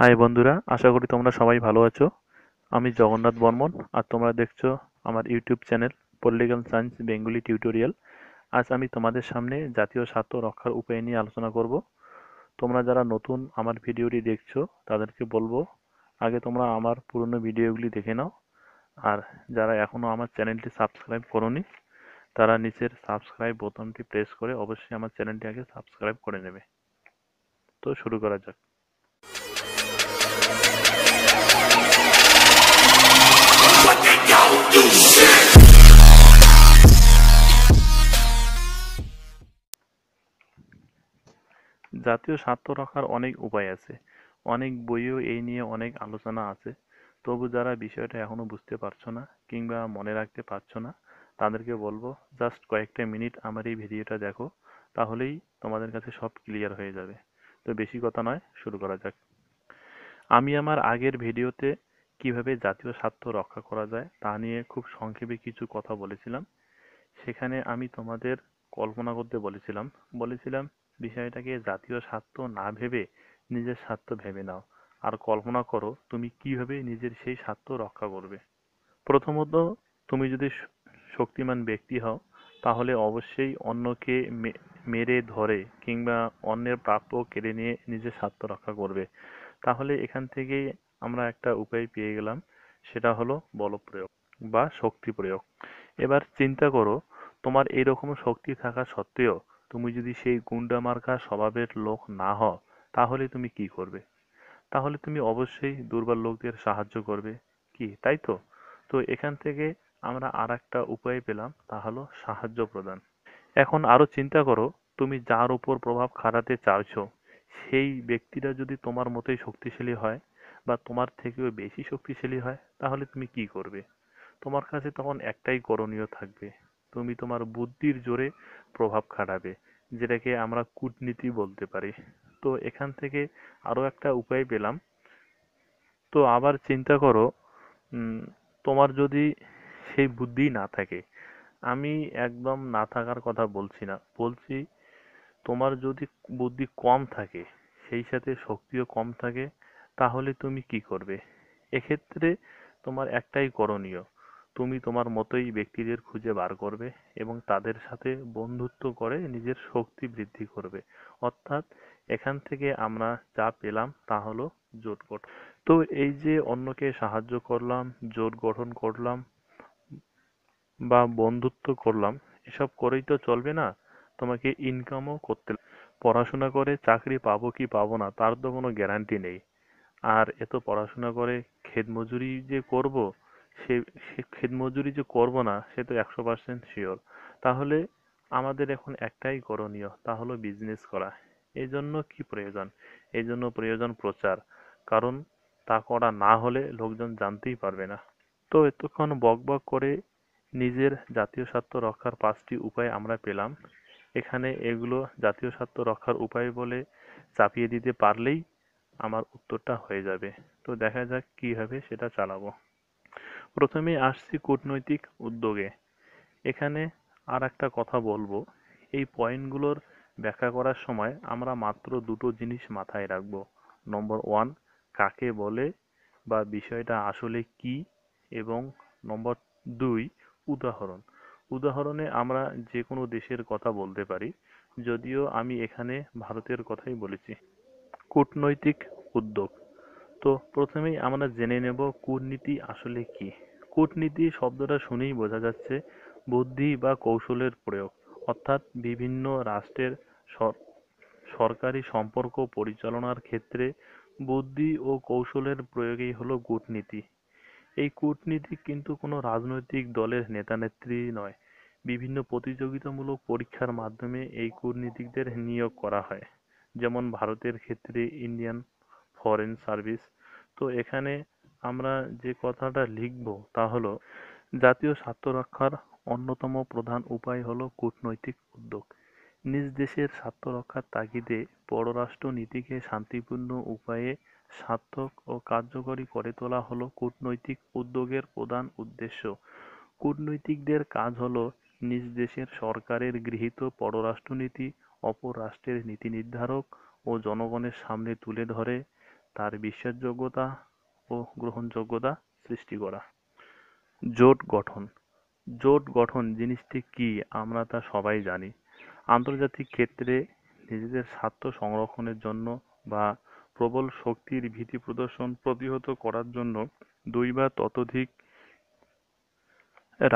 High বন্ধুরা আশা করি তোমরা সবাই ভালো আছো আমি জগন্নাথ বর্মন আর তোমরা দেখছো আমার YouTube channel political science Bengali tutorial আজ আমি তোমাদের সামনে জাতীয় স্বার্থ রক্ষার উপায় নিয়ে আলোচনা করব তোমরা যারা নতুন আমার ভিডিওটি দেখছো তাদেরকে বলবো আগে তোমরা আমার পুরনো ভিডিওগুলি দেখে নাও আর যারা এখনও আমার চ্যানেলটি সাবস্ক্রাইব করনি তারা নিচের সাবস্ক্রাইব বোতামটি প্রেস করে অবশ্যই আমার চ্যানেলটি আগে সাবস্ক্রাইব করে নেবে তো শুরু করা যাক জাতীয় স্বার্থ রক্ষার অনেক উপায় আছে অনেক বইও এই নিয়ে অনেক আলোচনা আছে তবু যারা বিষয়টা এখনও বুঝতে পারছো না কিংবা মনে রাখতে পারছো না তাদেরকে বলবো জাস্ট কয়েকটা মিনিট আমার এই ভিডিওটা দেখো তাহলেই তোমাদের কাছে সব ক্লিয়ার হয়ে যাবে তো বেশি কথা নয় শুরু করা যাক আমি আমার আগের ভিডিওতে কিভাবে জাতীয় স্বার্থ রক্ষা করা যায় তা নিয়ে খুব সংক্ষেপে কিছু কথা বলেছিলাম সেখানে আমি তোমাদের কল্পনা করতে বলেছিলাম বলেছিলাম বিষয়টাকে জাতীয় স্বার্থ না ভেবে নিজের স্বার্থ ভেবে নাও আর কল্পনা করো তুমি কিভাবে নিজের সেই স্বার্থ রক্ষা করবে প্রথমত তুমি যদি শক্তিমান ব্যক্তি হও তাহলে অবশ্যই অন্যকে মেরে ধরে কিংবা অন্যের প্রাপ্য কেড়ে নিয়ে নিজের স্বার্থ রক্ষা করবে তাহলে এখান থেকেই আমরা একটা উপায় পেয়ে গেলাম সেটা হলো বল প্রয়োগ বা শক্তি প্রয়োগ এবার চিন্তা করো তোমার এরকম শক্তি থাকা সত্ত্বেও তুমি যদি সেই গুন্ডা মার্কা স্বভাবের লোক না হও তাহলে তুমি কি করবে তাহলে তুমি অবশ্যই দুর্বল লোকদের সাহায্য করবে কি তাই তো তো এখান থেকে আমরা আর একটা উপায় পেলাম তা হলো সাহায্য প্রদান এখন আরও চিন্তা করো তুমি যার উপর প্রভাব খাটাতে চাইছো সেই ব্যক্তিরা যদি তোমার মতোই শক্তিশালী হয় বা তোমার থেকেও বেশি শক্তিশালী হয় তাহলে তুমি কি করবে তোমার কাছে তখন একটাই করণীয় থাকবে তুমি তোমার বুদ্ধির জোরে প্রভাব খাটাবে যেটাকে আমরা কূটনীতি বলতে পারি তো এখান থেকে আরও একটা উপায় পেলাম তো আবার চিন্তা করো তোমার যদি সেই বুদ্ধি না থাকে আমি একদম না থাকার কথা বলছি না বলছি তোমার যদি বুদ্ধি কম থাকে সেই সাথে শক্তিও কম থাকে তাহলে তুমি কি করবে এক্ষেত্রে তোমার একটাই করণীয় তুমি তোমার মতোই ব্যক্তিদের খুঁজে বার করবে এবং তাদের সাথে বন্ধুত্ব করে নিজের শক্তি বৃদ্ধি করবে অর্থাৎ এখান থেকে আমরা যা পেলাম তা হলো জোট গঠন তো এই যে অন্যকে সাহায্য করলাম জোট গঠন করলাম বা বন্ধুত্ব করলাম এসব করেই তো চলবে না তোমাকে ইনকামও করতে পড়াশোনা করে চাকরি পাবো কি পাবো না তার তো কোনো গ্যারান্টি নেই আর এত পড়াশোনা করে খেত মজুরি যে করবো সে খেত মজুরি যে করব না সে তো একশো পার্সেন্ট শিওর তাহলে আমাদের এখন একটাই করণীয় তা হলো বিজনেস করা এই জন্য কী প্রয়োজন এই জন্য প্রয়োজন প্রচার কারণ তা করা না হলে লোকজন জানতেই পারবে না তো এতক্ষণ বক বক করে নিজের জাতীয় স্বার্থ রক্ষার পাঁচটি উপায় আমরা পেলাম এখানে এগুলো জাতীয় স্বার্থ রক্ষার উপায় বলে চাপিয়ে দিতে পারলেই আমার উত্তরটা হয়ে যাবে তো দেখা যাক কী হবে সেটা চালাবো প্রথমেই আসছি কূটনৈতিক উদ্যোগে এখানে আর একটা কথা বলবো এই পয়েন্টগুলোর ব্যাখ্যা করার সময় আমরা মাত্র দুটো জিনিস মাথায় রাখব নম্বর ওয়ান কাকে বলে বা বিষয়টা আসলে কি এবং নম্বর দুই উদাহরণ উদাহরণে আমরা যে কোনো দেশের কথা বলতে পারি যদিও আমি এখানে ভারতের কথাই বলেছি কূটনৈতিক উদ্যোগ তো প্রথমেই আমরা জেনে নেব কূটনীতি আসলে কি কূটনীতি শব্দটা শুনেই বোঝা যাচ্ছে বুদ্ধি বা কৌশলের প্রয়োগ অর্থাৎ বিভিন্ন রাষ্ট্রের সরকারি সম্পর্ক পরিচালনার ক্ষেত্রে বুদ্ধি ও কৌশলের প্রয়োগই হলো কূটনীতি এই কূটনীতি কিন্তু কোনো রাজনৈতিক দলের নেতা নেত্রী নয় বিভিন্ন প্রতিযোগিতামূলক পরীক্ষার মাধ্যমে এই কূটনীতিকদের নিয়োগ করা হয় যেমন ভারতের ক্ষেত্রে ইন্ডিয়ান ফরেন সার্ভিস তো এখানে আমরা যে কথাটা লিখব তা হলো জাতীয় স্বার্থ রক্ষার অন্যতম প্রধান উপায় হলো কূটনৈতিক উদ্যোগ নিজ দেশের স্বার্থ রক্ষার তাগিদে পররাষ্ট্র নীতিকে শান্তিপূর্ণ উপায়ে সার্থক ও কার্যকরী করে তোলা হলো কূটনৈতিক উদ্যোগের প্রধান উদ্দেশ্য কূটনৈতিকদের কাজ হলো নিজ দেশের সরকারের গৃহীত পররাষ্ট্রনীতি অপর রাষ্ট্রের নীতি নির্ধারক ও জনগণের সামনে তুলে ধরে তার বিশ্বাসযোগ্যতা ও গ্রহণযোগ্যতা সৃষ্টি করা জোট গঠন জোট গঠন জিনিসটি কি আমরা তা সবাই জানি আন্তর্জাতিক ক্ষেত্রে নিজেদের স্বার্থ সংরক্ষণের জন্য বা প্রবল শক্তির ভীতি প্রদর্শন প্রতিহত করার জন্য দুই বা ততোধিক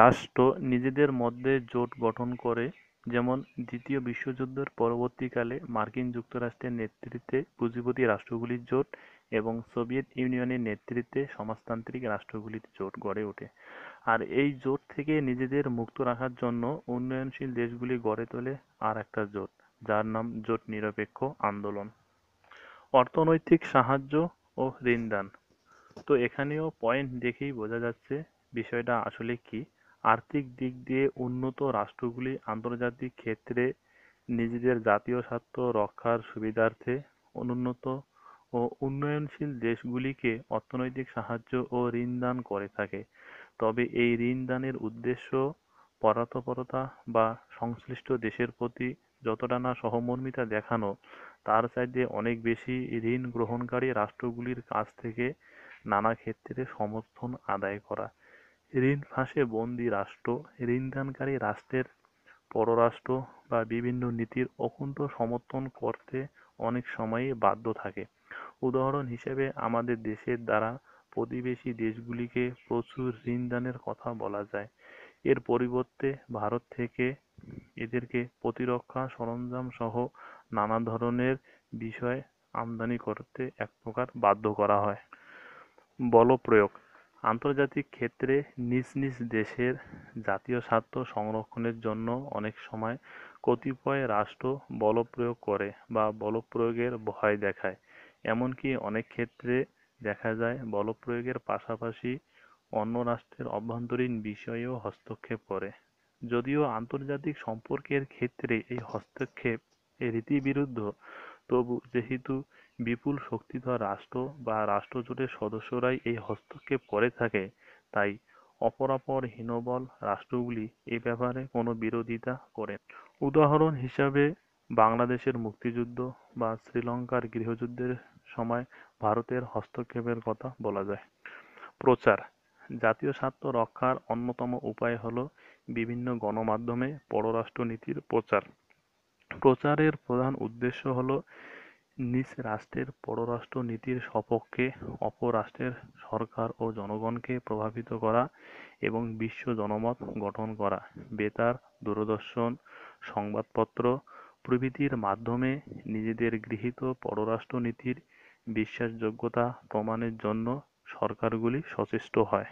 রাষ্ট্র নিজেদের মধ্যে জোট গঠন করে যেমন দ্বিতীয় বিশ্বযুদ্ধের পরবর্তীকালে মার্কিন যুক্তরাষ্ট্রের নেতৃত্বে পুঁজিপতি রাষ্ট্রগুলির জোট এবং সোভিয়েত ইউনিয়নের নেতৃত্বে সমাজতান্ত্রিক রাষ্ট্রগুলির জোট গড়ে ওঠে আর এই জোট থেকে নিজেদের মুক্ত রাখার জন্য উন্নয়নশীল দেশগুলি গড়ে তোলে আর একটা জোট যার নাম জোট নিরপেক্ষ আন্দোলন অর্থনৈতিক সাহায্য ও ঋণদান তো এখানেও পয়েন্ট দেখেই বোঝা যাচ্ছে বিষয়টা আসলে কী আর্থিক দিক দিয়ে উন্নত রাষ্ট্রগুলি আন্তর্জাতিক ক্ষেত্রে নিজেদের জাতীয় স্বার্থ রক্ষার সুবিধার্থে অনুন্নত ও উন্নয়নশীল দেশগুলিকে অর্থনৈতিক সাহায্য ও ঋণ দান করে থাকে তবে এই ঋণ দানের উদ্দেশ্য পরাতপরতা বা সংশ্লিষ্ট দেশের প্রতি যতটা না সহমর্মিতা দেখানো তার চাইতে অনেক বেশি ঋণ গ্রহণকারী রাষ্ট্রগুলির কাছ থেকে নানা ক্ষেত্রে সমর্থন আদায় করা ঋণ ফাঁসে বন্দী রাষ্ট্র ঋণদানকারী রাষ্ট্রের পররাষ্ট্র বা বিভিন্ন নীতির অকুণ্ঠ সমর্থন করতে অনেক সময়ই বাধ্য থাকে উদাহরণ হিসেবে আমাদের দেশের দ্বারা প্রতিবেশী দেশগুলিকে প্রচুর ঋণদানের কথা বলা যায় এর পরিবর্তে ভারত থেকে এদেরকে প্রতিরক্ষা সরঞ্জাম সহ নানা ধরনের বিষয় আমদানি করতে এক প্রকার বাধ্য করা হয় বল প্রয়োগ আন্তর্জাতিক ক্ষেত্রে নিজ নিজ দেশের জাতীয় স্বার্থ সংরক্ষণের জন্য অনেক সময় কতিপয় রাষ্ট্র বলপ্রয়োগ করে বা বলপ্রয়োগের ভয় দেখায় এমনকি অনেক ক্ষেত্রে দেখা যায় বলপ্রয়োগের পাশাপাশি অন্য রাষ্ট্রের অভ্যন্তরীণ বিষয়েও হস্তক্ষেপ করে যদিও আন্তর্জাতিক সম্পর্কের ক্ষেত্রে এই হস্তক্ষেপ রীতিবিরুদ্ধ তবু যেহেতু বিপুল শক্তিধর রাষ্ট্র বা রাষ্ট্রজোটের সদস্যরাই এই হস্তক্ষেপ করে থাকে তাই অপরাপর হীনবল রাষ্ট্রগুলি এ ব্যাপারে কোনো বিরোধিতা করে উদাহরণ হিসাবে বাংলাদেশের মুক্তিযুদ্ধ বা শ্রীলঙ্কার গৃহযুদ্ধের সময় ভারতের হস্তক্ষেপের কথা বলা যায় প্রচার জাতীয় স্বার্থ রক্ষার অন্যতম উপায় হল বিভিন্ন গণমাধ্যমে পররাষ্ট্রনীতির প্রচার প্রচারের প্রধান উদ্দেশ্য হল নিজ রাষ্ট্রের পররাষ্ট্র নীতির সপক্ষে অপর রাষ্ট্রের সরকার ও জনগণকে প্রভাবিত করা এবং বিশ্ব জনমত গঠন করা বেতার, দূরদর্শন, সংবাদপত্র প্রভৃতির মাধ্যমে নিজেদের গৃহীত পররাষ্ট্র নীতির বিশ্বাসযোগ্যতা প্রমাণের জন্য সরকারগুলি সচেষ্ট হয়।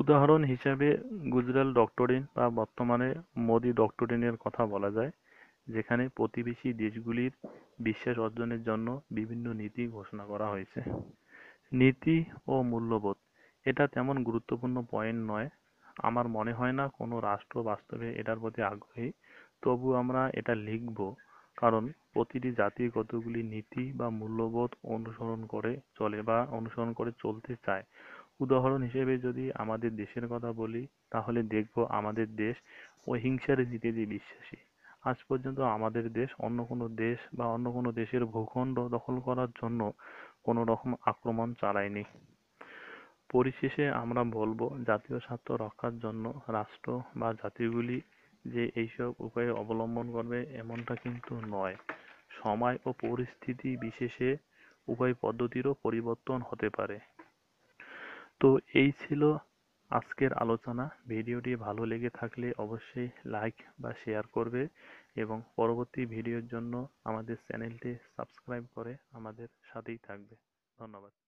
উদাহরণ হিসাবে গুজরাল ডক্টরিন বা বর্তমানে মোদি ডক্টরিনের কথা বলা যায়। যেখানে প্রতিবেশী দেশগুলির বিশ্বাস অর্জনের জন্য বিভিন্ন নীতি ঘোষণা করা হয়েছে। নীতি ও মূল্যবোধ এটা তেমন গুরুত্বপূর্ণ পয়েন্ট নয় আমার মনে হয় না কোনো রাষ্ট্র বাস্তবে এটার প্রতি আগ্রহী তবু আমরা এটা লিখব কারণ প্রতিটি জাতি কতগুলি নীতি বা মূল্যবোধ অনুসরণ করে চলে বা অনুসরণ করে চলতে চায় উদাহরণ হিসেবে যদি আমাদের দেশের কথা বলি তাহলে দেখব আমাদের দেশ অহিংসার নীতিতে বিশ্বাসী আজ পর্যন্ত আমাদের দেশ অন্য কোনো দেশ বা অন্য কোনো দেশের ভূখণ্ড দখল করার জন্য কোনো রকম আক্রমণ চালায়নি পরিশেষে আমরা বলবো জাতীয় স্বার্থ রক্ষার জন্য রাষ্ট্র বা জাতিগুলি যে এইসব উপায়ে অবলম্বন করবে এমনটা কিন্তু নয় সময় ও পরিস্থিতি বিশেষে উভয় পদ্ধতিরও পরিবর্তন হতে পারে তো এই ছিল আজকের আলোচনা ভিডিওটি ভালো লেগে থাকলে অবশ্যই লাইক বা শেয়ার করবে এবং পরবর্তী ভিডিওর জন্য আমাদের চ্যানেলটি সাবস্ক্রাইব করে আমাদের সাথেই থাকবে ধন্যবাদ